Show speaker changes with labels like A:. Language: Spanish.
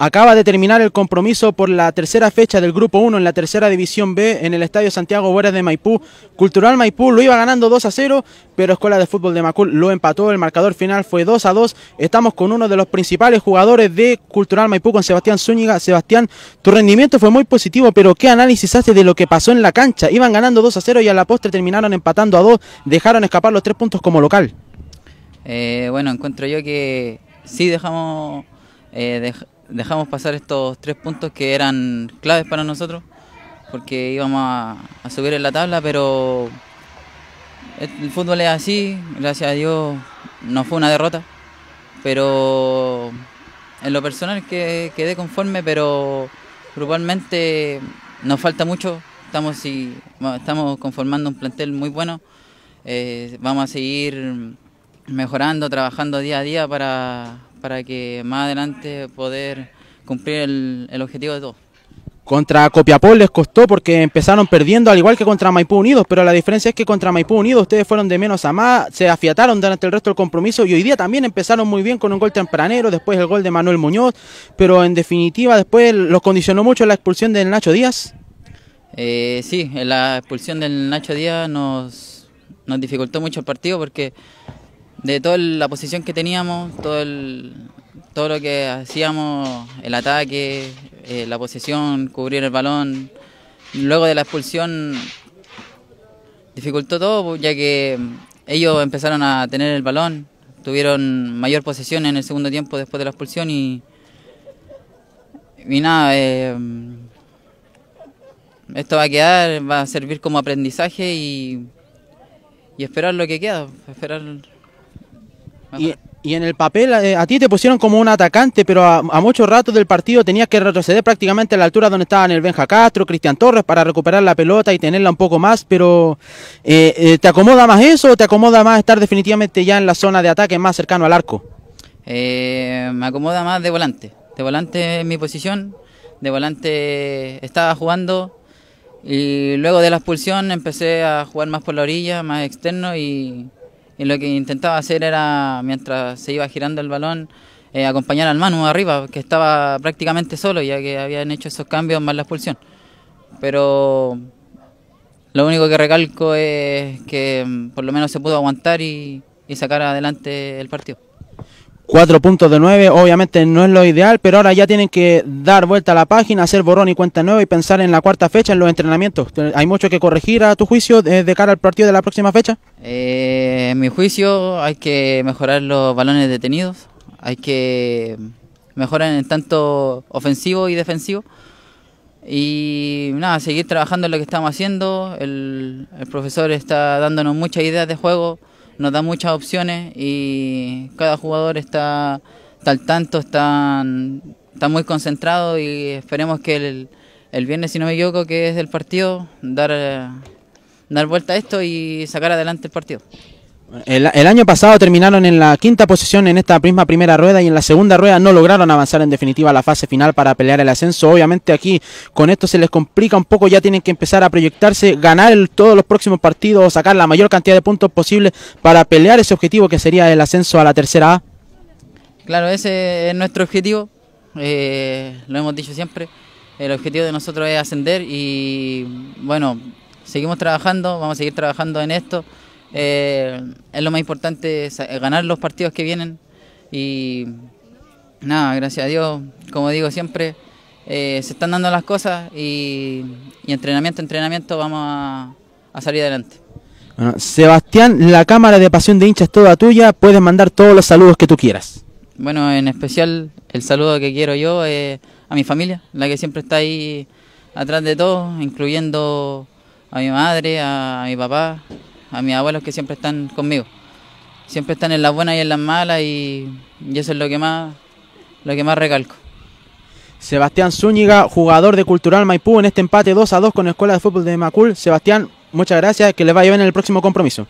A: Acaba de terminar el compromiso por la tercera fecha del Grupo 1 en la tercera División B en el Estadio Santiago Bueras de Maipú. Cultural Maipú lo iba ganando 2 a 0, pero Escuela de Fútbol de Macul lo empató. El marcador final fue 2 a 2. Estamos con uno de los principales jugadores de Cultural Maipú, con Sebastián Zúñiga. Sebastián, tu rendimiento fue muy positivo, pero ¿qué análisis haces de lo que pasó en la cancha? Iban ganando 2 a 0 y a la postre terminaron empatando a 2. Dejaron escapar los tres puntos como local.
B: Eh, bueno, encuentro yo que sí dejamos... Eh, dejamos pasar estos tres puntos que eran claves para nosotros, porque íbamos a, subir en la tabla, pero el fútbol es así, gracias a Dios no fue una derrota, pero en lo personal que, quedé conforme, pero grupalmente nos falta mucho, estamos, y, estamos conformando un plantel muy bueno, eh, vamos a seguir mejorando, trabajando día a día para, para que más adelante poder cumplir el, objetivo de todos.
A: Contra Copiapó les costó porque empezaron perdiendo al igual que contra Maipú Unidos, pero la diferencia es que contra Maipú Unidos ustedes fueron de menos a más, se afiataron durante el resto del compromiso y hoy día también empezaron muy bien con un gol tempranero, después el gol de Manuel Muñoz, pero en definitiva después los condicionó mucho la expulsión del Nacho Díaz.
B: Eh, sí, la expulsión del Nacho Díaz nos dificultó mucho el partido porque de toda la posición que teníamos, todo, todo lo que hacíamos, el ataque, eh, la posición, cubrir el balón. Luego de la expulsión dificultó todo, pues, ya que ellos empezaron a tener el balón, tuvieron mayor posesión en el segundo tiempo después de la expulsión y, y nada, eh, esto va a quedar, va a servir como aprendizaje y, y esperar lo que queda, esperar
A: y, en el papel eh, a ti te pusieron como un atacante, pero a, muchos ratos del partido tenías que retroceder prácticamente a la altura donde estaban el Benja Castro, Cristian Torres para recuperar la pelota y tenerla un poco más, pero eh, eh, ¿te acomoda más eso o te acomoda más estar definitivamente ya en la zona de ataque más cercano al arco?
B: me acomoda más de volante, de volante es mi posición, de volante estaba jugando y luego de la expulsión empecé a jugar más por la orilla, más externo y y lo que intentaba hacer era, mientras se iba girando el balón, eh, acompañar al Manu arriba, que estaba prácticamente solo, ya que habían hecho esos cambios más la expulsión. Pero lo único que recalco es que mm, por lo menos se pudo aguantar y sacar adelante el partido.
A: Cuatro puntos de nueve, obviamente no es lo ideal, pero ahora ya tienen que dar vuelta a la página, hacer borrón y cuenta nueva y pensar en la cuarta fecha, en los entrenamientos. ¿Hay mucho que corregir a tu juicio eh, de cara al partido de la próxima fecha?
B: Eh, en mi juicio hay que mejorar los balones detenidos, hay que mejorar en tanto ofensivo y defensivo. Y nada, seguir trabajando en lo que estamos haciendo. El, el profesor está dándonos muchas ideas de juego nos da muchas opciones y cada jugador está, tal al tanto, está, está, muy concentrado y esperemos que el, el, viernes, si no me equivoco, que es el partido, dar, eh, dar vuelta a esto y sacar adelante el partido.
A: El, año pasado terminaron en la quinta posición en esta misma primera rueda y en la segunda rueda no lograron avanzar en definitiva a la fase final para pelear el ascenso. Obviamente aquí con esto se les complica un poco, ya tienen que empezar a proyectarse, ganar todos los próximos partidos, sacar la mayor cantidad de puntos posible para pelear ese objetivo que sería el ascenso a la tercera A.
B: Claro, ese es nuestro objetivo, eh, lo hemos dicho siempre, el objetivo de nosotros es ascender y bueno, seguimos trabajando, vamos a seguir trabajando en esto. Eh, es lo más importante, eh, ganar los partidos que vienen. Y nada, gracias a Dios, como digo siempre, eh, se están dando las cosas y, entrenamiento, entrenamiento vamos a, salir adelante.
A: Sebastián, la cámara de Pasión de Hinchas es toda tuya, puedes mandar todos los saludos que tú quieras.
B: Bueno, en especial el saludo que quiero yo es a mi familia, la que siempre está ahí atrás de todo, incluyendo a mi madre, a mi papá, a mis abuelos que siempre están conmigo. Siempre están en las buenas y en las malas y, eso es lo que más, lo que más recalco.
A: Sebastián Zúñiga, jugador de Cultural Maipú en este empate 2 a 2 con la Escuela de Fútbol de Macul. Sebastián, muchas gracias, que les vaya bien en el próximo compromiso.